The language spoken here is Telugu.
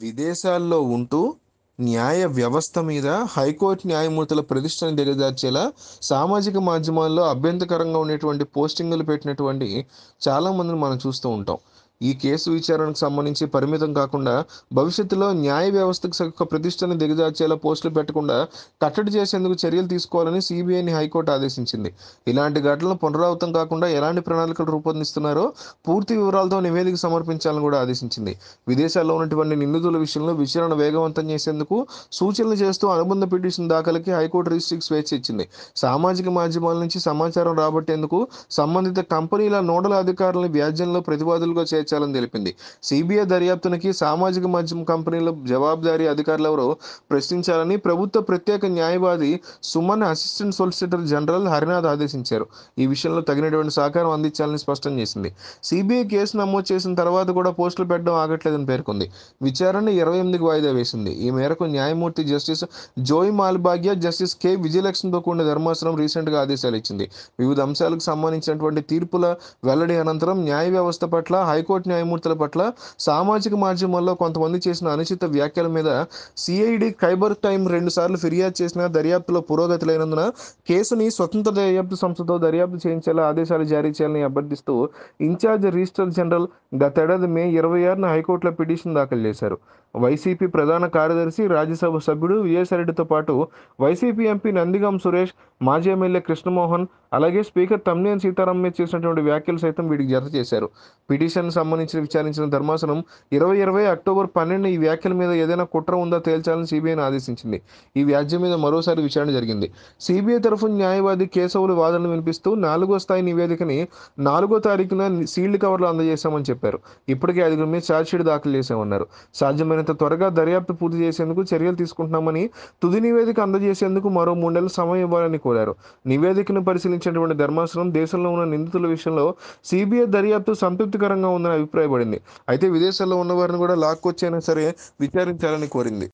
విదేశాల్లో ఉంటూ న్యాయ వ్యవస్థ మీద హైకోర్టు న్యాయమూర్తుల ప్రతిష్టను దిగజార్చేలా సామాజిక మాధ్యమాల్లో అభ్యంతకరంగా ఉండేటువంటి పోస్టింగులు పెట్టినటువంటి చాలామందిని మనం చూస్తూ ఉంటాం ఈ కేసు విచారణకు సంబంధించి పరిమితం కాకుండా భవిష్యత్తులో న్యాయ వ్యవస్థకు యొక్క ప్రతిష్టను దిగజార్చేలా పోస్టులు పెట్టకుండా కట్టడి చేసేందుకు చర్యలు తీసుకోవాలని సిబిఐని హైకోర్టు ఆదేశించింది ఇలాంటి ఘటనలు పునరావృతం కాకుండా ఎలాంటి ప్రణాళికలు రూపొందిస్తున్నారో పూర్తి వివరాలతో నివేదిక సమర్పించాలని కూడా ఆదేశించింది విదేశాల్లో ఉన్నటువంటి నిందితుల విషయంలో విచారణ వేగవంతం చేసేందుకు సూచనలు చేస్తూ అనుబంధ పిటిషన్ దాఖలకి హైకోర్టు రిజిస్ట్రీకి స్వేచ్ఛ ఇచ్చింది సామాజిక మాధ్యమాల నుంచి సమాచారం రాబట్టేందుకు సంబంధిత కంపెనీల నోడల్ అధికారులను వ్యాజ్యంలో ప్రతివాదులుగా చేర్చి నెరవేర్చాలని తెలిపింది సిబిఐ దర్యాప్తునికి సామాజిక మాధ్యమ కంపెనీల జవాబుదారీ అధికారులెవరో ప్రశ్నించాలని ప్రభుత్వ ప్రత్యేక న్యాయవాది Suman assistant solicitor general Harinath ఆదేశించారు ఈ విషయంలో తగినటువంటి సహకారం అందించాలని స్పష్టం చేసింది సిబిఐ కేసు నమోదు చేసిన తర్వాత కూడా పోస్టులు పెట్టడం ఆగట్లేదని పేర్కొంది విచారణ ఇరవై ఎనిమిదికి వాయిదా వేసింది ఈ మేరకు న్యాయమూర్తి జస్టిస్ జోయి మాల్భాగ్య జస్టిస్ కె విజయలక్ష్మితో కూడిన ధర్మాసనం గా ఆదేశాలు ఇచ్చింది వివిధ అంశాలకు సంబంధించినటువంటి తీర్పుల వెల్లడి అనంతరం న్యాయ వ్యవస్థ పట్ల హైకోర్టు హైకోర్టు న్యాయమూర్తుల పట్ల సామాజిక మాధ్యమాల్లో కొంతమంది చేసిన అనుచిత వ్యాఖ్యల మీద సిఐడి ఖైబర్ టైం సార్లు ఫిర్యాదు చేసిన దర్యాప్తులో పురోగతి లేనందున కేసుని స్వతంత్ర దర్యాప్తు సంస్థతో దర్యాప్తు చేయించేలా ఆదేశాలు జారీ చేయాలని అభ్యర్థిస్తూ ఇన్ఛార్జ్ రిజిస్టర్ జనరల్ గతేడాది మే ఇరవై ఆరున హైకోర్టులో పిటిషన్ దాఖలు చేశారు వైసీపీ ప్రధాన కార్యదర్శి రాజ్యసభ సభ్యుడు రెడ్డితో పాటు వైసీపీ ఎంపీ నందిగం సురేష్ మాజీ ఎమ్మెల్యే కృష్ణమోహన్ అలాగే స్పీకర్ తమ్మినేని సీతారామయ్య చేసినటువంటి వ్యాఖ్యలు సైతం వీటికి జత చేశారు పిటిషన్ సంబంధించి విచారించిన ధర్మాసనం ఇరవై ఇరవై అక్టోబర్ పన్నెండు ఈ వ్యాఖ్యల మీద ఏదైనా కుట్ర ఉందా తేల్చాలని సిబిఐని ఆదేశించింది ఈ వ్యాజ్యం మీద మరోసారి విచారణ జరిగింది సిబిఐ తరఫు న్యాయవాది కేశవులు వాదనలు వినిపిస్తూ నాలుగో స్థాయి నివేదికని నాలుగో తారీఖున సీల్డ్ కవర్లో అందజేశామని చెప్పారు ఇప్పటికే ఐదుగురి మీద ఛార్జ్షీట్ దాఖలు చేశామన్నారు సాధ్యమైనంత త్వరగా దర్యాప్తు పూర్తి చేసేందుకు చర్యలు తీసుకుంటున్నామని తుది నివేదిక అందజేసేందుకు మరో మూడేళ్ల సమయం ఇవ్వాలని కోరారు నివేదికను పరిశీలించినటువంటి ధర్మాసనం దేశంలో ఉన్న నిందితుల విషయంలో సిబిఐ దర్యాప్తు సంతృప్తికరంగా ఉందని అభిప్రాయపడింది అయితే విదేశాల్లో ఉన్నవారిని కూడా లాక్కొచ్చైనా సరే విచారించాలని కోరింది